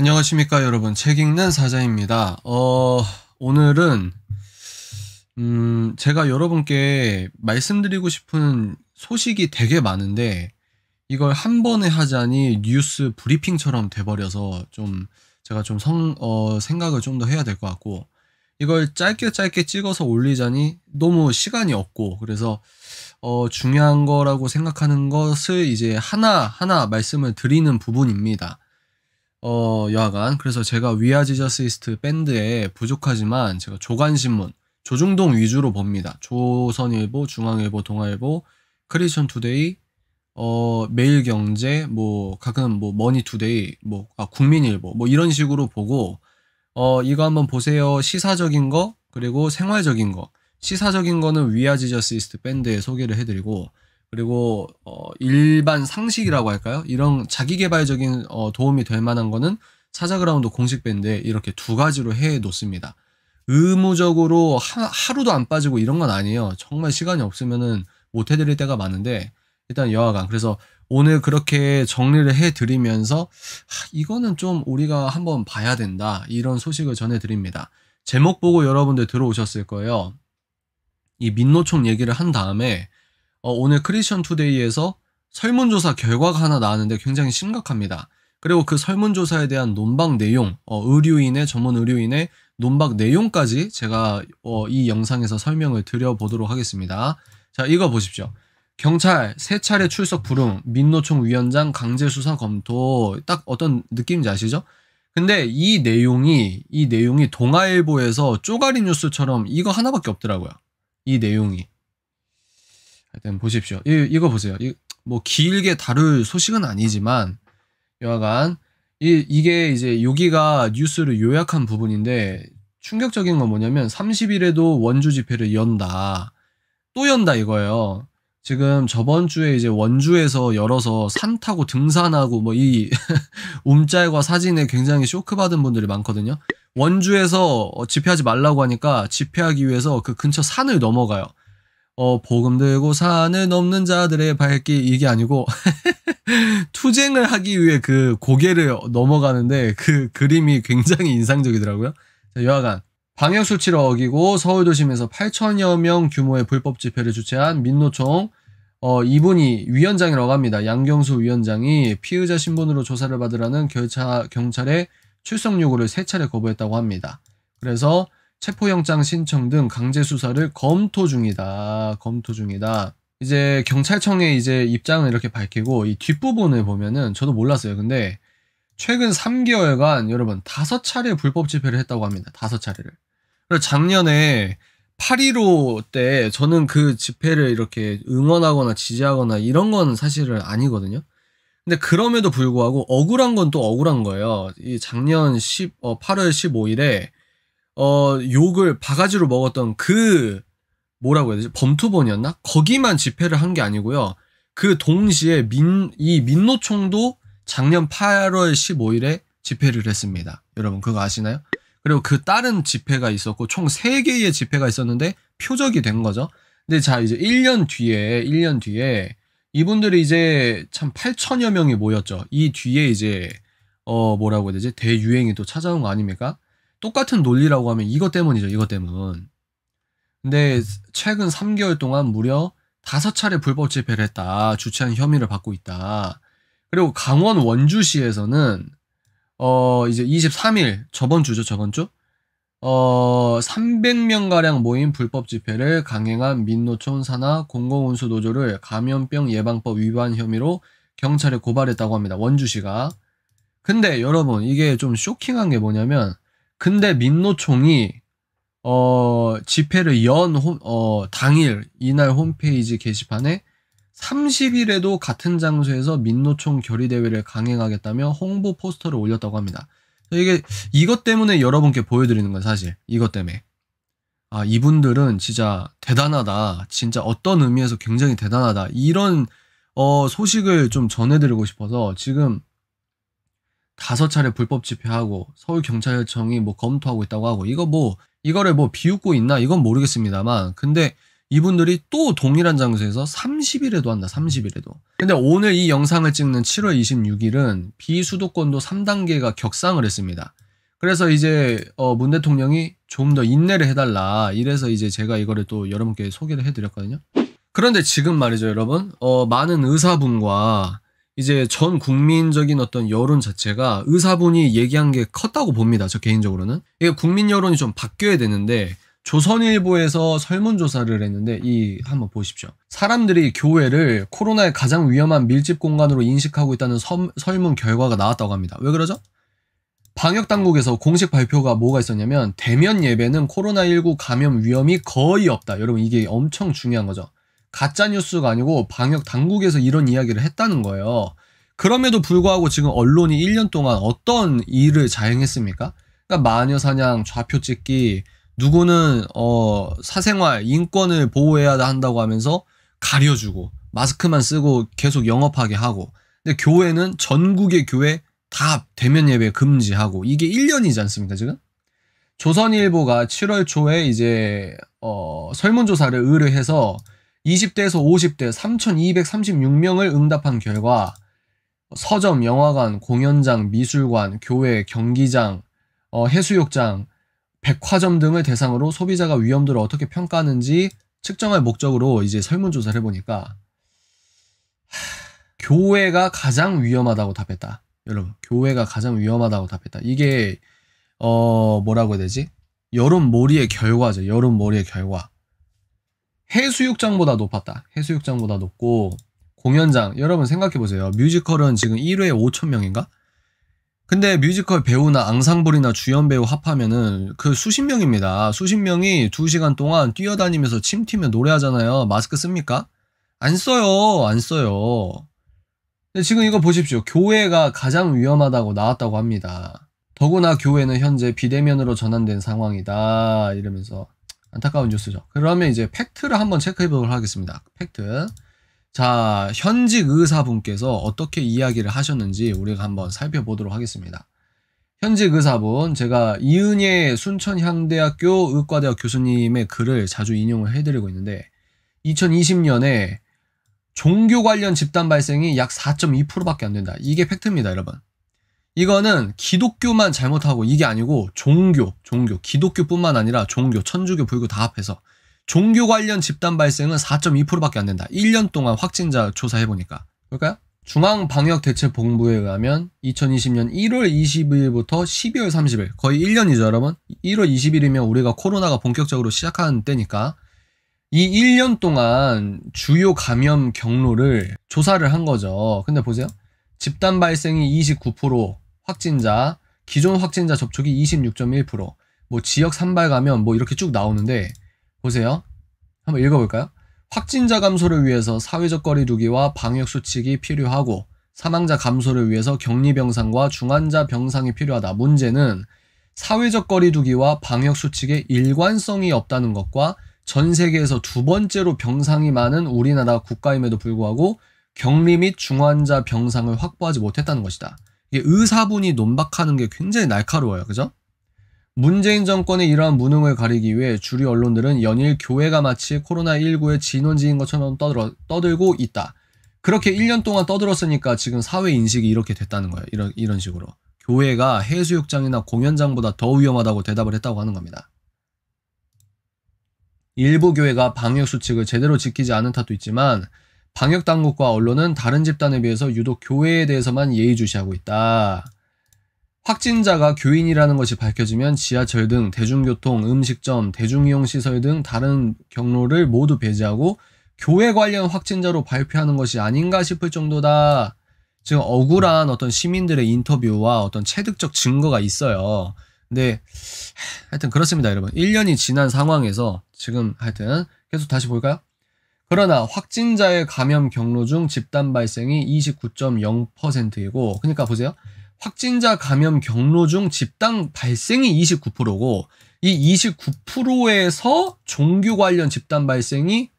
안녕하십니까 여러분 책 읽는 사자입니다. 어, 오늘은 음, 제가 여러분께 말씀드리고 싶은 소식이 되게 많은데 이걸 한 번에 하자니 뉴스 브리핑처럼 돼버려서 좀 제가 좀 성, 어, 생각을 좀 더 해야 될 것 같고 이걸 짧게 짧게 찍어서 올리자니 너무 시간이 없고 그래서 어, 중요한 거라고 생각하는 것을 이제 하나 하나 말씀을 드리는 부분입니다. 어, 여하간 그래서 제가 위아지저스이스트 밴드에 부족하지만 제가 조간신문 조중동 위주로 봅니다. 조선일보, 중앙일보, 동아일보, 크리스천 투데이, 어, 매일경제, 뭐 가끔 뭐 머니투데이, 뭐 아, 국민일보 뭐 이런 식으로 보고 어, 이거 한번 보세요. 시사적인 거 그리고 생활적인 거. 시사적인 거는 위아지저스이스트 밴드에 소개를 해드리고 그리고 어, 일반 상식이라고 할까요? 이런 자기개발적인 어, 도움이 될 만한 거는 사자그라운드 공식 밴드에 이렇게 두 가지로 해 놓습니다. 의무적으로 하, 하루도 안 빠지고 이런 건 아니에요. 정말 시간이 없으면은 못 해드릴 때가 많은데 일단 여하간 그래서 오늘 그렇게 정리를 해드리면서 하, 이거는 좀 우리가 한번 봐야 된다 이런 소식을 전해드립니다. 제목 보고 여러분들 들어오셨을 거예요. 이 민노총 얘기를 한 다음에 어, 오늘 크리스천 투데이에서 설문조사 결과가 하나 나왔는데 굉장히 심각합니다. 그리고 그 설문조사에 대한 논박 내용, 어, 의료인의 전문 의료인의 논박 내용까지 제가 어, 이 영상에서 설명을 드려보도록 하겠습니다. 자, 이거 보십시오. 경찰 세 차례 출석 불응, 민노총 위원장 강제 수사 검토 딱 어떤 느낌인지 아시죠? 근데 이 내용이 이 내용이 동아일보에서 쪼가리 뉴스처럼 이거 하나밖에 없더라고요. 이 내용이 하여튼 보십시오. 이, 이거 보세요. 이, 뭐 길게 다룰 소식은 아니지만 여하간 이, 이게 이제 여기가 뉴스를 요약한 부분인데 충격적인 건 뭐냐면 30일에도 원주 집회를 연다. 또 연다 이거예요. 지금 저번 주에 이제 원주에서 열어서 산 타고 등산하고 뭐 이 움짤과 사진에 굉장히 쇼크 받은 분들이 많거든요. 원주에서 집회하지 말라고 하니까 집회하기 위해서 그 근처 산을 넘어가요. 어, 복음 들고 산을 넘는 자들의 발길 이게 아니고 투쟁을 하기 위해 그 고개를 넘어가는데 그 그림이 굉장히 인상적이더라고요. 자, 여하간 방역 수치를 어기고 서울 도심에서 8천여 명 규모의 불법 집회를 주최한 민노총 어, 이분이 위원장이라고 합니다. 양경수 위원장이 피의자 신분으로 조사를 받으라는 결차, 경찰의 출석 요구를 세 차례 거부했다고 합니다. 그래서 체포영장 신청 등 강제 수사를 검토 중이다. 검토 중이다. 이제 경찰청의 이제 입장을 이렇게 밝히고 이 뒷부분을 보면은 저도 몰랐어요. 근데 최근 3개월간 여러분 다섯 차례 불법 집회를 했다고 합니다. 다섯 차례를. 그리고 작년에 8.15 때 저는 그 집회를 이렇게 응원하거나 지지하거나 이런 건 사실은 아니거든요. 근데 그럼에도 불구하고 억울한 건 또 억울한 거예요. 이 작년 10, 어, 8월 15일에 어, 욕을 바가지로 먹었던 그, 뭐라고 해야 되지? 범투본이었나? 거기만 집회를 한 게 아니고요. 그 동시에 민, 이 민노총도 작년 8월 15일에 집회를 했습니다. 여러분, 그거 아시나요? 그리고 그 다른 집회가 있었고, 총 3개의 집회가 있었는데, 표적이 된 거죠. 근데 자, 이제 1년 뒤에, 1년 뒤에, 이분들이 이제 참 8천여 명이 모였죠. 이 뒤에 이제, 어, 뭐라고 해야 되지? 대유행이 또 찾아온 거 아닙니까? 똑같은 논리라고 하면 이것 때문이죠. 이것 때문. 근데 최근 3개월 동안 무려 5차례 불법 집회를 했다. 주최한 혐의를 받고 있다. 그리고 강원 원주시에서는 어 이제 23일 저번 주죠. 저번 주. 어 300명 가량 모인 불법 집회를 강행한 민노총 산하 공공운수 노조를 감염병 예방법 위반 혐의로 경찰에 고발했다고 합니다. 원주시가. 근데 여러분 이게 좀 쇼킹한 게 뭐냐면 근데 민노총이 어, 집회를 연 어, 당일 이날 홈페이지 게시판에 30일에도 같은 장소에서 민노총 결의대회를 강행하겠다며 홍보 포스터를 올렸다고 합니다. 이게 이것 때문에 여러분께 보여드리는 건 사실. 이것 때문에. 아, 이분들은 진짜 대단하다. 진짜 어떤 의미에서 굉장히 대단하다. 이런 어, 소식을 좀 전해드리고 싶어서 지금 다섯 차례 불법 집회하고 서울 경찰청이 뭐 검토하고 있다고 하고 이거 뭐 이거를 뭐 비웃고 있나 이건 모르겠습니다만 근데 이분들이 또 동일한 장소에서 30일에도 한다 30일에도 근데 오늘 이 영상을 찍는 7월 26일은 비수도권도 3단계가 격상을 했습니다 그래서 이제 어문 대통령이 좀 더 인내를 해달라 이래서 이제 제가 이거를 또 여러분께 소개를 해드렸거든요 그런데 지금 말이죠 여러분 어 많은 의사분과 이제 전 국민적인 어떤 여론 자체가 의사분이 얘기한 게 컸다고 봅니다. 저 개인적으로는. 이게 국민 여론이 좀 바뀌어야 되는데 조선일보에서 설문조사를 했는데 이 한번 보십시오. 사람들이 교회를 코로나의 가장 위험한 밀집 공간으로 인식하고 있다는 섬, 설문 결과가 나왔다고 합니다. 왜 그러죠? 방역 당국에서 공식 발표가 뭐가 있었냐면 대면 예배는 코로나19 감염 위험이 거의 없다. 여러분 이게 엄청 중요한 거죠. 가짜 뉴스가 아니고 방역 당국에서 이런 이야기를 했다는 거예요. 그럼에도 불구하고 지금 언론이 1년 동안 어떤 일을 자행했습니까? 그러니까 마녀 사냥, 좌표 찍기, 누구는 어 사생활, 인권을 보호해야 한다고 하면서 가려주고 마스크만 쓰고 계속 영업하게 하고 근데 교회는 전국의 교회 다 대면 예배 금지하고 이게 1년이지 않습니까 지금? 조선일보가 7월 초에 이제 어 설문조사를 의뢰해서 20대에서 50대 3,236명을 응답한 결과 서점, 영화관, 공연장, 미술관, 교회, 경기장, 어, 해수욕장, 백화점 등을 대상으로 소비자가 위험도를 어떻게 평가하는지 측정할 목적으로 이제 설문조사를 해보니까 하, 교회가 가장 위험하다고 답했다. 여러분, 교회가 가장 위험하다고 답했다. 이게 어 뭐라고 해야 되지? 여론몰이의 결과죠. 여론몰이의 결과. 해수욕장보다 높았다. 해수욕장보다 높고 공연장 여러분 생각해 보세요. 뮤지컬은 지금 1회에 5천 명인가? 근데 뮤지컬 배우나 앙상블이나 주연 배우 합하면은 그 수십 명입니다. 수십 명이 2시간 동안 뛰어다니면서 침 튀며 노래하잖아요. 마스크 씁니까? 안 써요. 안 써요. 근데 지금 이거 보십시오. 교회가 가장 위험하다고 나왔다고 합니다. 더구나 교회는 현재 비대면으로 전환된 상황이다. 이러면서 안타까운 뉴스죠. 그러면 이제 팩트를 한번 체크해 보도록 하겠습니다. 팩트. 자, 현직 의사분께서 어떻게 이야기를 하셨는지 우리가 한번 살펴보도록 하겠습니다. 현직 의사분, 제가 이은혜 순천향대학교 의과대학 교수님의 글을 자주 인용을 해드리고 있는데, 2020년에 종교 관련 집단 발생이 약 4.2%밖에 안 된다. 이게 팩트입니다, 여러분. 이거는 기독교만 잘못하고 이게 아니고 종교, 종교, 기독교뿐만 아니라 종교, 천주교, 불교 다 합해서 종교 관련 집단 발생은 4.2%밖에 안 된다. 1년 동안 확진자 조사해 보니까. 그럴까요? 중앙방역대책본부에 의하면 2020년 1월 20일부터 12월 30일, 거의 1년이죠, 여러분? 1월 20일이면 우리가 코로나가 본격적으로 시작하는 때니까 이 1년 동안 주요 감염 경로를 조사를 한 거죠. 근데 보세요. 집단 발생이 29%, 확진자, 기존 확진자 접촉이 26.1%, 뭐 지역 산발 가면 뭐 이렇게 쭉 나오는데 보세요. 한번 읽어볼까요? 확진자 감소를 위해서 사회적 거리두기와 방역 수칙이 필요하고 사망자 감소를 위해서 격리 병상과 중환자 병상이 필요하다. 문제는 사회적 거리두기와 방역 수칙에 일관성이 없다는 것과 전 세계에서 두 번째로 병상이 많은 우리나라 국가임에도 불구하고 격리 및 중환자 병상을 확보하지 못했다는 것이다. 의사분이 논박하는 게 굉장히 날카로워요. 그죠? 문재인 정권의 이러한 무능을 가리기 위해 주류 언론들은 연일 교회가 마치 코로나19의 진원지인 것처럼 떠들어, 떠들고 있다. 그렇게 1년 동안 떠들었으니까 지금 사회 인식이 이렇게 됐다는 거예요. 이런, 이런 식으로. 교회가 해수욕장이나 공연장보다 더 위험하다고 대답을 했다고 하는 겁니다. 일부 교회가 방역수칙을 제대로 지키지 않은 탓도 있지만 방역 당국과 언론은 다른 집단에 비해서 유독 교회에 대해서만 예의주시하고 있다. 확진자가 교인이라는 것이 밝혀지면 지하철 등 대중교통, 음식점, 대중이용시설 등 다른 경로를 모두 배제하고 교회 관련 확진자로 발표하는 것이 아닌가 싶을 정도다. 지금 억울한 어떤 시민들의 인터뷰와 어떤 체득적 증거가 있어요. 근데 하여튼 그렇습니다, 여러분. 1년이 지난 상황에서 지금 하여튼 계속 다시 볼까요? 그러나 확진자의 감염 경로 중 집단 발생이 29.0%이고 그러니까 보세요. 확진자 감염 경로 중 집단 발생이 29%고 이 29%에서 종교 관련 집단 발생이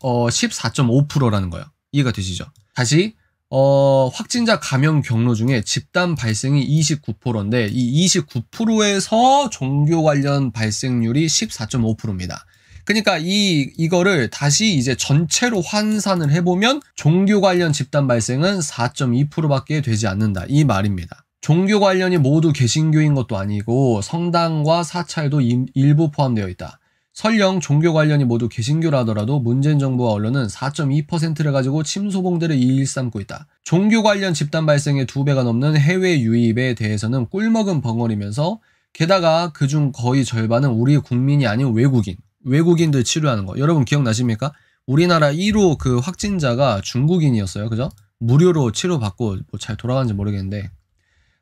어, 14.5%라는 거예요. 이해가 되시죠? 다시 어, 확진자 감염 경로 중에 집단 발생이 29%인데 이 29%에서 종교 관련 발생률이 14.5%입니다. 그러니까 이 이거를 다시 이제 전체로 환산을 해보면 종교 관련 집단 발생은 4.2%밖에 되지 않는다 이 말입니다. 종교 관련이 모두 개신교인 것도 아니고 성당과 사찰도 일부 포함되어 있다. 설령 종교 관련이 모두 개신교라더라도 문재인 정부와 언론은 4.2%를 가지고 침소봉대를 일삼고 있다. 종교 관련 집단 발생의 두배가 넘는 해외 유입에 대해서는 꿀먹은 벙어리면서 게다가 그중 거의 절반은 우리 국민이 아닌 외국인, 외국인들 치료하는 거. 여러분 기억나십니까? 우리나라 1호 그 확진자가 중국인이었어요. 그죠? 무료로 치료받고 뭐잘 돌아가는지 모르겠는데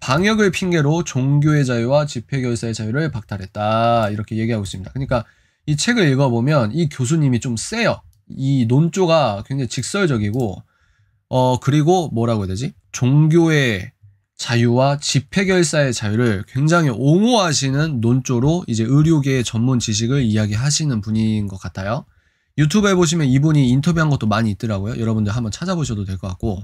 방역을 핑계로 종교의 자유와 집회 결사의 자유를 박탈했다. 이렇게 얘기하고 있습니다. 그러니까 이 책을 읽어보면 이 교수님이 좀 세요. 이 논조가 굉장히 직설적이고, 어, 그리고 뭐라고 해야 되지? 종교의 자유와 집회 결사의 자유를 굉장히 옹호하시는 논조로 이제 의료계의 전문 지식을 이야기하시는 분인 것 같아요. 유튜브에 보시면 이분이 인터뷰한 것도 많이 있더라고요. 여러분들 한번 찾아보셔도 될 것 같고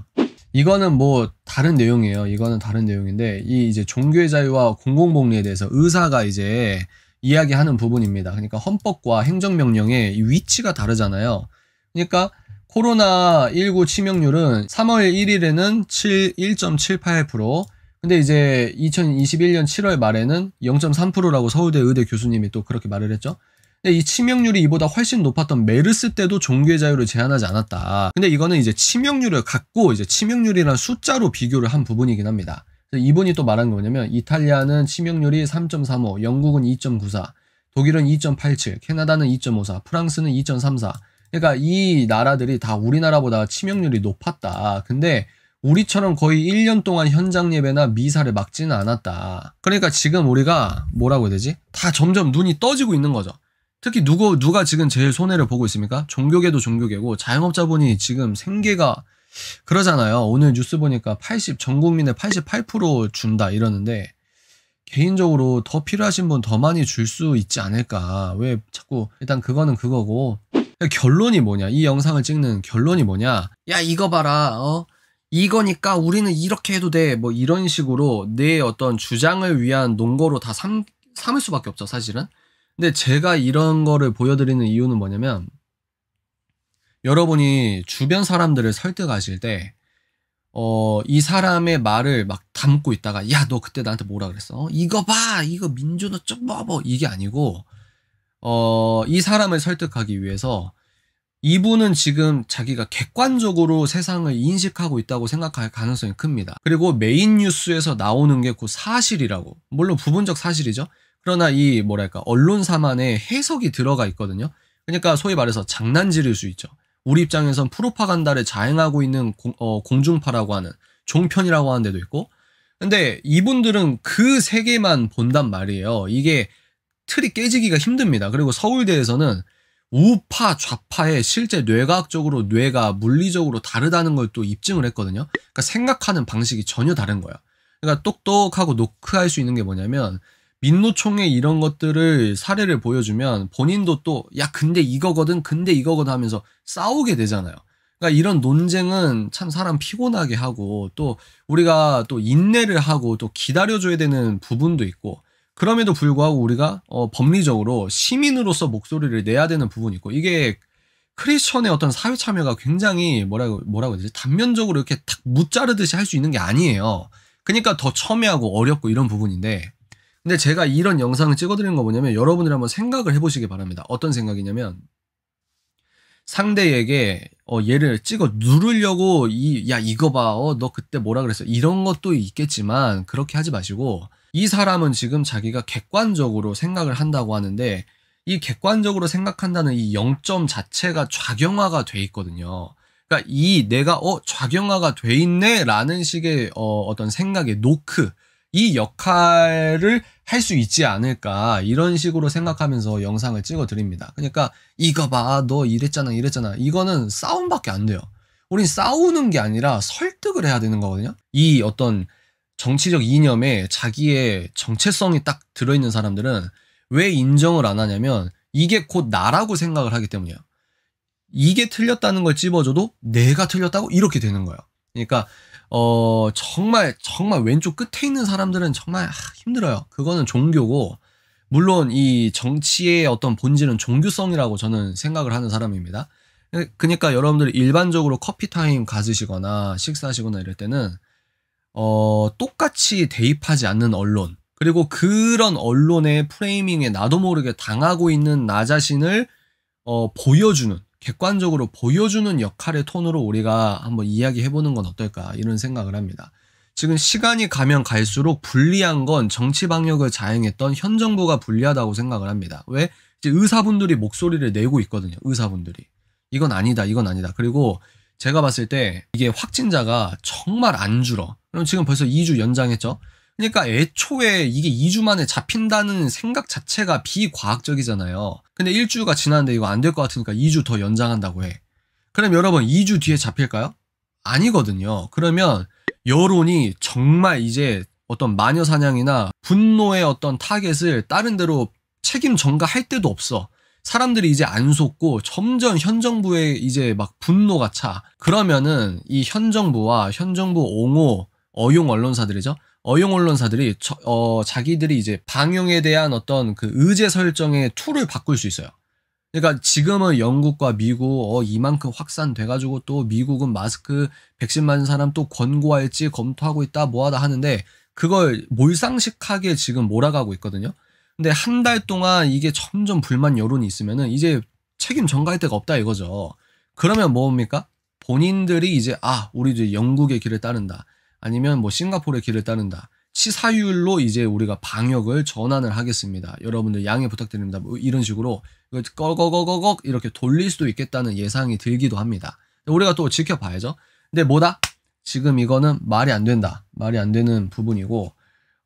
이거는 뭐 다른 내용이에요. 이거는 다른 내용인데 이 이제 종교의 자유와 공공복리에 대해서 의사가 이제 이야기하는 부분입니다. 그러니까 헌법과 행정명령의 위치가 다르잖아요. 그러니까 코로나19 치명률은 3월 1일에는 7, 1.78%, 근데 이제 2021년 7월 말에는 0.3%라고 서울대 의대 교수님이 또 그렇게 말을 했죠. 근데 이 치명률이 이보다 훨씬 높았던 메르스 때도 종교의 자유를 제한하지 않았다. 근데 이거는 이제 치명률을 갖고 이제 치명률이란 숫자로 비교를 한 부분이긴 합니다. 이분이 또 말한 게 뭐냐면 이탈리아는 치명률이 3.35, 영국은 2.94, 독일은 2.87, 캐나다는 2.54, 프랑스는 2.34, 그러니까 이 나라들이 다 우리나라보다 치명률이 높았다. 근데 우리처럼 거의 1년 동안 현장 예배나 미사를 막지는 않았다. 그러니까 지금 우리가 뭐라고 해야 되지? 다 점점 눈이 떠지고 있는 거죠. 특히 누구 누가 지금 제일 손해를 보고 있습니까? 종교계도 종교계고 자영업자분이 지금 생계가 그러잖아요. 오늘 뉴스 보니까 80 전 국민의 88% 준다 이러는데 개인적으로 더 필요하신 분 더 많이 줄 수 있지 않을까. 왜 자꾸 일단 그거는 그거고 결론이 뭐냐? 이 영상을 찍는 결론이 뭐냐? 야, 이거 봐라. 어? 이거니까 우리는 이렇게 해도 돼. 뭐 이런 식으로 내 어떤 주장을 위한 논거로 다 삼, 삼을 수밖에 없죠, 사실은. 근데 제가 이런 거를 보여드리는 이유는 뭐냐면 여러분이 주변 사람들을 설득하실 때 어, 이 사람의 말을 막 담고 있다가, 야, 너 그때 나한테 뭐라 그랬어? 어, 이거 봐! 이거 민준호 쪽뭐뭐 뭐, 이게 아니고, 어, 이 사람을 설득하기 위해서 이분은 지금 자기가 객관적으로 세상을 인식하고 있다고 생각할 가능성이 큽니다. 그리고 메인 뉴스에서 나오는 게곧 그 사실이라고. 물론 부분적 사실이죠. 그러나 이 뭐랄까 언론사만의 해석이 들어가 있거든요. 그러니까 소위 말해서 장난질일 수 있죠. 우리 입장에선 프로파간다를 자행하고 있는 공, 어, 공중파라고 하는 종편이라고 하는 데도 있고 근데 이분들은 그 세계만 본단 말이에요. 이게 틀이 깨지기가 힘듭니다. 그리고 서울대에서는 우파 좌파의 실제 뇌과학적으로 뇌가 물리적으로 다르다는 걸 또 입증을 했거든요. 그러니까 생각하는 방식이 전혀 다른 거예요 그러니까 똑똑하고 노크할 수 있는 게 뭐냐면 민노총의 이런 것들을 사례를 보여주면 본인도 또 야 근데 이거거든 근데 이거거든 하면서 싸우게 되잖아요. 그러니까 이런 논쟁은 참 사람 피곤하게 하고 또 우리가 또 인내를 하고 또 기다려줘야 되는 부분도 있고 그럼에도 불구하고 우리가 어, 법리적으로 시민으로서 목소리를 내야 되는 부분이 있고 이게 크리스천의 어떤 사회 참여가 굉장히 뭐라고 뭐라고 해야 되지 단면적으로 이렇게 탁 무자르듯이 할 수 있는 게 아니에요. 그러니까 더 첨예하고 어렵고 이런 부분인데 근데 제가 이런 영상을 찍어드리는 거 뭐냐면 여러분들이 한번 생각을 해보시기 바랍니다. 어떤 생각이냐면 상대에게 어 얘를 찍어 누르려고 이 야 이거 봐어너 그때 뭐라 그랬어 이런 것도 있겠지만 그렇게 하지 마시고 이 사람은 지금 자기가 객관적으로 생각을 한다고 하는데 이 객관적으로 생각한다는 이 영점 자체가 좌경화가 돼 있거든요. 그러니까 이 내가 어 좌경화가 돼 있네라는 식의 어 어떤 생각의 노크 이 역할을 할수 있지 않을까 이런 식으로 생각하면서 영상을 찍어 드립니다. 그러니까 이거 봐너 이랬잖아 이랬잖아 이거는 싸움밖에 안 돼요. 우린 싸우는 게 아니라 설득을 해야 되는 거거든요. 이 어떤 정치적 이념에 자기의 정체성이 딱 들어있는 사람들은 왜 인정을 안 하냐면 이게 곧 나라고 생각을 하기 때문이에요. 이게 틀렸다는 걸 찝어줘도 내가 틀렸다고 이렇게 되는 거예요. 그러니까 어, 정말, 정말 왼쪽 끝에 있는 사람들은 정말 힘들어요. 그거는 종교고, 물론 이 정치의 어떤 본질은 종교성이라고 저는 생각을 하는 사람입니다. 그러니까 여러분들 일반적으로 커피 타임 가지시거나 식사하시거나 이럴 때는 어, 똑같이 대입하지 않는 언론 그리고 그런 언론의 프레이밍에 나도 모르게 당하고 있는 나 자신을 어, 보여주는 객관적으로 보여주는 역할의 톤으로 우리가 한번 이야기해보는 건 어떨까 이런 생각을 합니다. 지금 시간이 가면 갈수록 불리한 건 정치 방역을 자행했던 현 정부가 불리하다고 생각을 합니다. 왜? 이제 의사분들이 목소리를 내고 있거든요. 의사분들이. 이건 아니다, 이건 아니다. 그리고 제가 봤을 때 이게 확진자가 정말 안 줄어. 그럼 지금 벌써 2주 연장했죠? 그러니까 애초에 이게 2주 만에 잡힌다는 생각 자체가 비과학적이잖아요. 근데 1주가 지났는데 이거 안 될 것 같으니까 2주 더 연장한다고 해. 그럼 여러분 2주 뒤에 잡힐까요? 아니거든요. 그러면 여론이 정말 이제 어떤 마녀 사냥이나 분노의 어떤 타겟을 다른 데로 책임 전가할 때도 없어. 사람들이 이제 안 속고 점점 현 정부에 이제 막 분노가 차. 그러면은 이 현 정부와 현 정부 옹호 어용 언론사들이죠. 어용 언론사들이 저, 어, 자기들이 이제 방용에 대한 어떤 그 의제 설정의 툴을 바꿀 수 있어요. 그러니까 지금은 영국과 미국 어 이만큼 확산돼 가지고 또 미국은 마스크 백신 맞은 사람 또 권고할지 검토하고 있다 뭐하다 하는데 그걸 몰상식하게 지금 몰아가고 있거든요. 근데 한 달 동안 이게 점점 불만 여론이 있으면은 이제 책임 전가할 데가 없다 이거죠. 그러면 뭡니까? 본인들이 이제 아 우리 이제 영국의 길을 따른다. 아니면 뭐 싱가포르의 길을 따른다. 치사율로 이제 우리가 방역을 전환을 하겠습니다. 여러분들 양해 부탁드립니다. 뭐 이런 식으로 꺼거거거거 이렇게 돌릴 수도 있겠다는 예상이 들기도 합니다. 우리가 또 지켜봐야죠. 근데 뭐다? 지금 이거는 말이 안 된다. 말이 안 되는 부분이고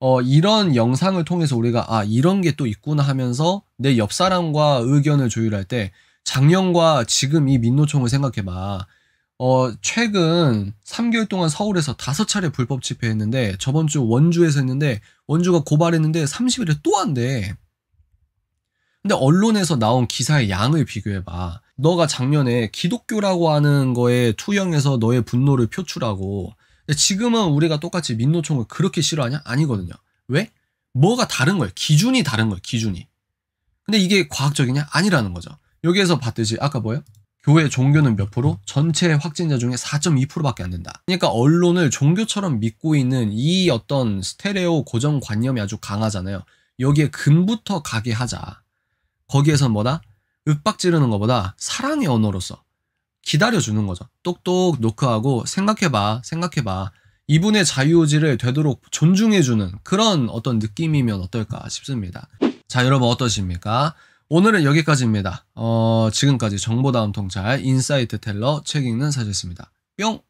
어, 이런 영상을 통해서 우리가 아 이런 게 또 있구나 하면서 내 옆 사람과 의견을 조율할 때 작년과 지금 이 민노총을 생각해봐. 어, 최근 3개월 동안 서울에서 5차례 불법 집회했는데 저번 주 원주에서 했는데 원주가 고발했는데 30일에 또 한대. 근데 언론에서 나온 기사의 양을 비교해봐. 너가 작년에 기독교라고 하는 거에 투영해서 너의 분노를 표출하고 지금은 우리가 똑같이 민노총을 그렇게 싫어하냐? 아니거든요. 왜? 뭐가 다른 거예요. 기준이 다른 거예요. 기준이. 근데 이게 과학적이냐? 아니라는 거죠. 여기에서 봤듯이 아까 뭐예요? 교회 종교는 몇 프로? 전체 확진자 중에 4.2%밖에 안 된다. 그러니까 언론을 종교처럼 믿고 있는 이 어떤 스테레오 고정관념이 아주 강하잖아요. 여기에 금부터 가게 하자. 거기에선 뭐다? 윽박 지르는 것보다 사랑의 언어로서 기다려주는 거죠. 똑똑 노크하고 생각해봐, 생각해봐. 이분의 자유의지를 되도록 존중해주는 그런 어떤 느낌이면 어떨까 싶습니다. 자, 여러분 어떠십니까? 오늘은 여기까지입니다. 어, 지금까지 정보다음 통찰 인사이트 텔러 책 읽는 사제였습니다. 뿅!